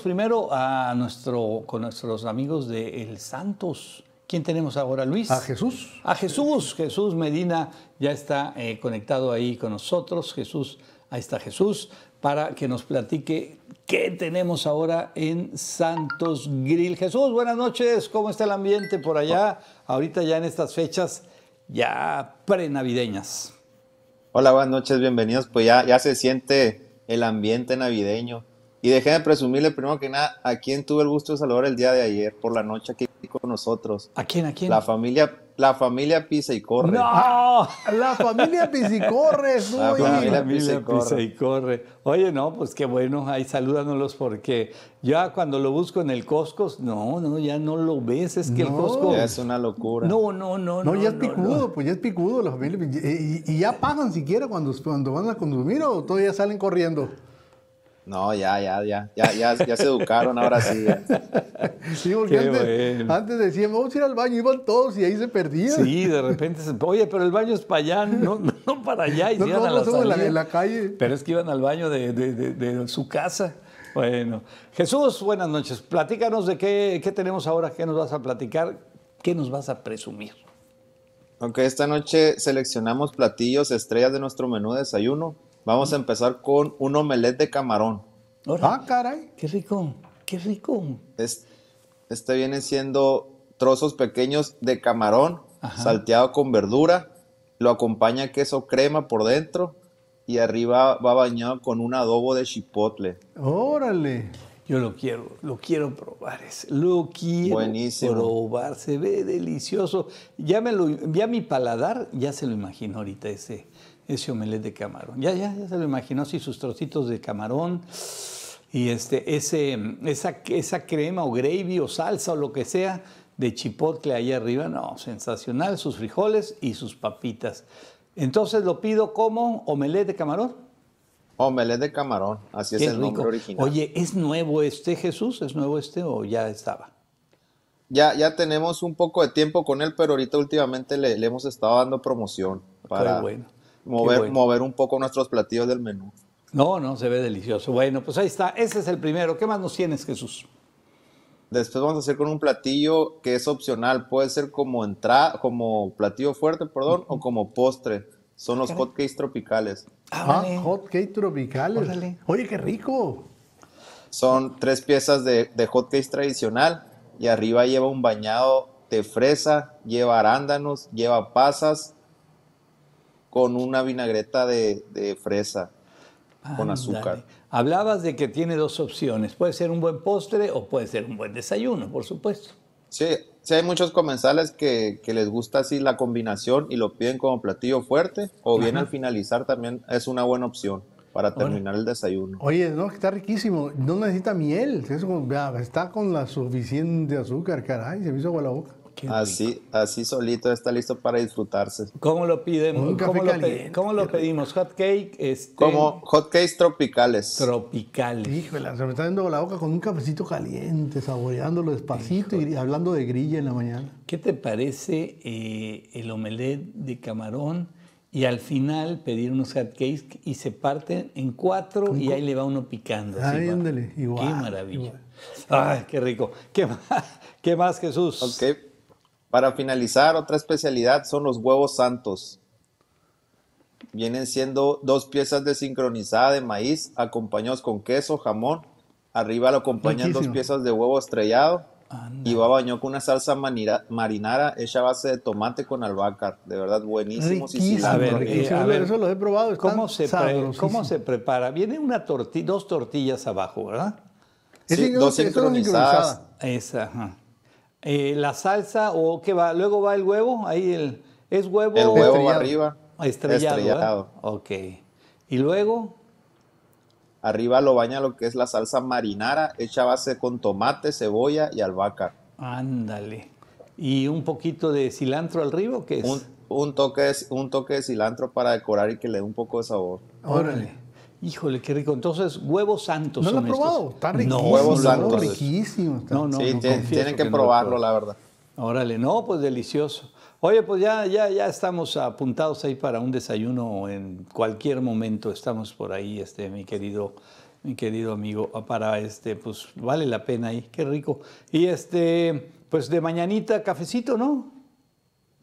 primero a nuestro, con nuestros amigos de El Santos. ¿Quién tenemos ahora, Luis? A Jesús. A Jesús. Jesús Medina ya está eh, conectado ahí con nosotros. Jesús, ahí está Jesús, para que nos platique qué tenemos ahora en Santos Grill. Jesús, buenas noches. ¿Cómo está el ambiente por allá? Ahorita ya en estas fechas ya prenavideñas. Hola, buenas noches, bienvenidos. Pues ya, ya se siente el ambiente navideño. Y dejé de presumirle primero que nada a quien tuve el gusto de saludar el día de ayer por la noche aquí con nosotros. ¿A quién? ¿A quién? La familia, la familia Pisa y Corre. ¡No! La familia Pisa y Corre, La familia Pisa y corre. Oye, no, pues qué bueno, ahí salúdanos porque ya cuando lo busco en el Costco, no, no, ya no lo ves, es que el Costco. es una locura. No, no, no. No, ya es picudo, pues ya es picudo la familia. ¿Y, y ya pagan siquiera cuando, cuando van a consumir o todavía salen corriendo? No, ya, ya, ya, ya, ya, ya se educaron, ahora sí. sí, porque antes, bueno. decían, vamos a ir al baño, iban todos y ahí se perdían. Sí, de repente, se, oye, pero el baño es para allá, no, no para allá. no, no, la, somos la, la calle. Pero es que iban al baño de, de, de, su casa. Bueno, Jesús, buenas noches. Platícanos de qué, qué tenemos ahora, qué nos vas a platicar, qué nos vas a presumir. Aunque esta noche seleccionamos platillos estrellas de nuestro menú desayuno Vamos a empezar con un omelet de camarón. ¡Ah, caray! ¡Qué rico! ¡Qué rico! Es, este viene siendo trozos pequeños de camarón salteado con verdura. Lo acompaña queso crema por dentro y arriba va bañado con un adobo de chipotle. ¡Órale! Yo lo quiero, lo quiero probar. Lo quiero probar. Se ve delicioso. Ya, me lo, ya mi paladar ya se lo imagino ahorita ese ese omelette de camarón. Ya, ya, ya se lo imaginó, Así sus trocitos de camarón y este, ese, esa, esa crema o gravy o salsa o lo que sea de chipotle ahí arriba. No, sensacional, sus frijoles y sus papitas. Entonces lo pido como omelette de camarón. Omelette de camarón, así es el nombre original. Oye, ¿es nuevo este Jesús? ¿Es nuevo este o ya estaba? Ya, ya tenemos un poco de tiempo con él, pero ahorita últimamente le, le hemos estado dando promoción para, bueno mover, un poco nuestros platillos del menú. No, no, se ve delicioso. Bueno, pues ahí está. Ese es el primero. ¿Qué más nos tienes, Jesús? Después vamos a hacer con un platillo que es opcional. Puede ser como entrada, como platillo fuerte, perdón, o como postre. Son ah, los hot cakes tropicales. Ah, ah tropicales. Oye, qué rico. Son tres piezas de, de hot tradicional y arriba lleva un bañado de fresa, lleva arándanos, lleva pasas con una vinagreta de, fresa con azúcar. Hablabas de que tiene dos opciones. Puede ser un buen postre o puede ser un buen desayuno, por supuesto. Sí, sí hay muchos comensales que, les gusta así la combinación y lo piden como platillo fuerte o bien al finalizar también es una buena opción para terminar el desayuno. Oye, no, está riquísimo. No necesita miel. está con la suficiente azúcar, caray. Se me hizo agua la boca. Así, así solito está listo para disfrutarse. ¿Cómo lo pedimos? ¿Cómo lo, pedimos? Hot cake, este... Como hot cakes tropicales. Tropicales. Híjole, se me está dando la boca con un cafecito caliente, saboreándolo despacito y hablando de grilla en la mañana. ¿Qué te parece eh, el omelette de camarón? Y al final pedir unos hot cakes y se parten en cuatro y ahí le va uno picando. Ay, ándale, igual. Qué maravilla. Ay, qué rico. ¿Qué más, ¿Qué más Jesús? Okay. Para finalizar, otra especialidad son los huevos santos. Vienen siendo dos piezas de sincronizada de maíz acompañados con queso, jamón. Arriba lo acompañan dos piezas de huevo estrellado y va bañado con una salsa marinara hecha a base de tomate con albahaca. De verdad, buenísimo. a ver, eh, a lo he probado. ¿Cómo se, prepara? Viene una dos tortillas abajo, ¿verdad? dos sincronizadas. Esa, eh, la salsa o qué va, luego va el huevo, ahí el, es huevo. El huevo arriba. Estrellado. estrellado. Ok. Y luego. Arriba lo baña lo que es la salsa marinara, hecha base con tomate, cebolla y albahaca. Ándale. ¿Y un poquito de cilantro arriba o qué es? Un, un toque de cilantro para decorar y que le dé un poco de sabor. Órale. Híjole, qué rico. Entonces, huevos santos. No lo he probado. Está riquísimo. huevos santos. riquísimo. sí, tienen que, probarlo, la verdad. Órale, no, pues delicioso. Oye, pues ya, ya, ya estamos apuntados ahí para un desayuno en cualquier momento. Estamos por ahí, este, mi querido, mi querido amigo. Ah, para este, pues vale la pena ahí. Qué rico. Y este, pues de mañanita, cafecito, ¿no?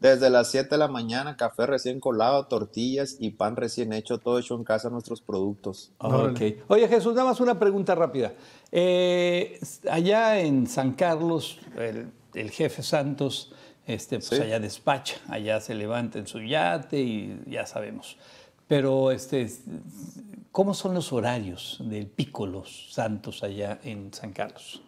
Desde las 7 de la mañana, café recién colado, tortillas y pan recién hecho, todo hecho en casa, nuestros productos. Okay. Oye, Jesús, nada más una pregunta rápida. Eh, allá en San Carlos, el, jefe Santos, este, pues allá despacha, allá se levanta en su yate y ya sabemos. Pero, este, ¿cómo son los horarios del pícolo Santos allá en San Carlos?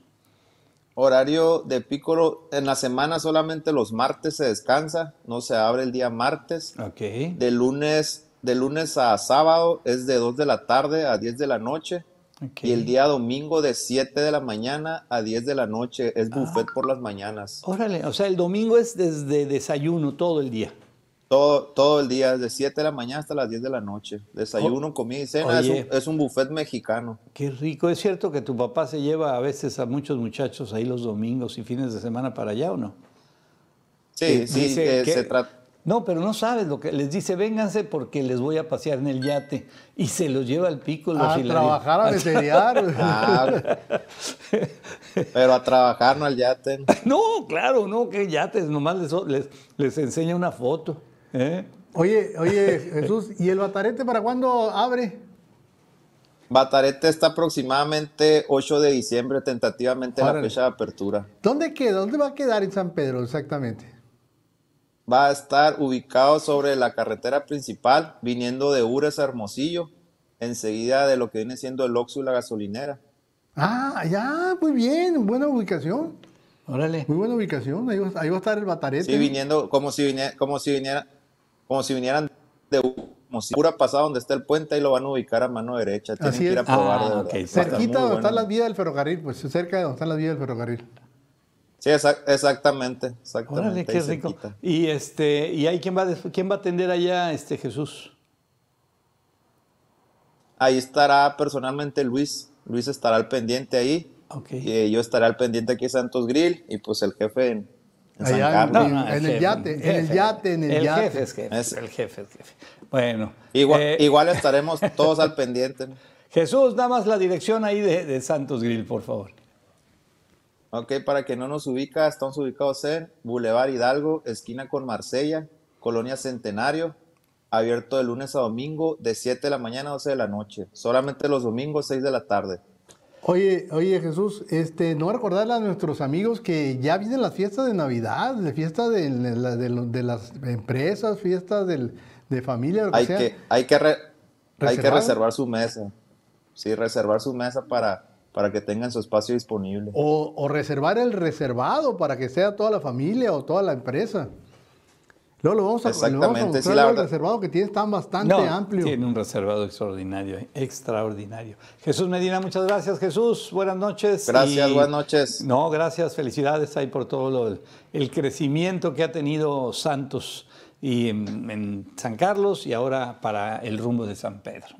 Horario de pícolo, en la semana solamente los martes se descansa, no se abre el día martes. De lunes, de lunes a sábado es de 2 de la tarde a 10 de la noche. Y el día domingo de 7 de la mañana a 10 de la noche es ah. buffet por las mañanas. Órale, o sea, el domingo es desde desayuno todo el día. Todo, el día, de 7 de la mañana hasta las 10 de la noche. Desayuno, oh, comida y cena. es, un, buffet mexicano. Qué rico. ¿Es cierto que tu papá se lleva a veces a muchos muchachos ahí los domingos y fines de semana para allá o no? Sí, sí, eh, se trata. No, pero no sabes lo que les dice, vénganse porque les voy a pasear en el yate. Y se los lleva al pico. A trabajar, a veterinar. Ah, pero a trabajar, no al yate. No, claro, no, que yates, nomás les, les enseña una foto. ¿Eh? Oye, oye, Jesús, ¿y el Batarete para cuándo abre? Batarete está aproximadamente 8 de diciembre, tentativamente la fecha de apertura. ¿Dónde queda? ¿Dónde va a quedar en San Pedro exactamente? Va a estar ubicado sobre la carretera principal, viniendo de Ures a Hermosillo, enseguida de lo que viene siendo el Oxxo y la gasolinera. Ah, ya, muy bien, buena ubicación. Órale. Muy buena ubicación, ahí va, a estar el Batarete. Sí, viniendo, como si como si viniera como si vinieran de como si donde está el puente y lo van a ubicar a mano derecha. Tienen que ir a probar. Ah, cerquita donde están las vías del ferrocarril, pues cerca de donde están las vías del ferrocarril. Sí, exactamente, exactamente. Y este, y ahí quién va, quién va a atender allá, este Jesús. Ahí estará personalmente Luis. Luis estará al pendiente ahí. Okay. Eh, yo estaré al pendiente aquí en Santos Grill y pues el jefe en, en el yate, en el yate, en el, yate. Jefe es jefe, es, el jefe Bueno. Igual, eh, estaremos todos al pendiente. Jesús, nada más la dirección ahí de, Santos Grill, por favor. Ok, para que no nos ubica, estamos ubicados en Boulevard Hidalgo, esquina con Marsella, Colonia Centenario, abierto de lunes a domingo de 7 de la mañana a 12 de la noche, solamente los domingos 6 de la tarde. Oye, oye Jesús, este, no recordarle a nuestros amigos que ya vienen las fiestas de Navidad, de fiestas de, las empresas, fiestas de familia, hay Que, hay, que hay que reservar su mesa. Sí, reservar su mesa para, para que tengan su espacio disponible. O, o reservar el reservado para que sea toda la familia o toda la empresa. No, lo vamos a, Exactamente, el reservado que tiene está bastante no, amplio. Tiene un reservado extraordinario, extraordinario. Jesús Medina, muchas gracias, Jesús. Buenas noches. Gracias, buenas noches. No, gracias, felicidades ahí por todo el crecimiento que ha tenido Santos y en San Carlos y ahora para el rumbo de San Pedro.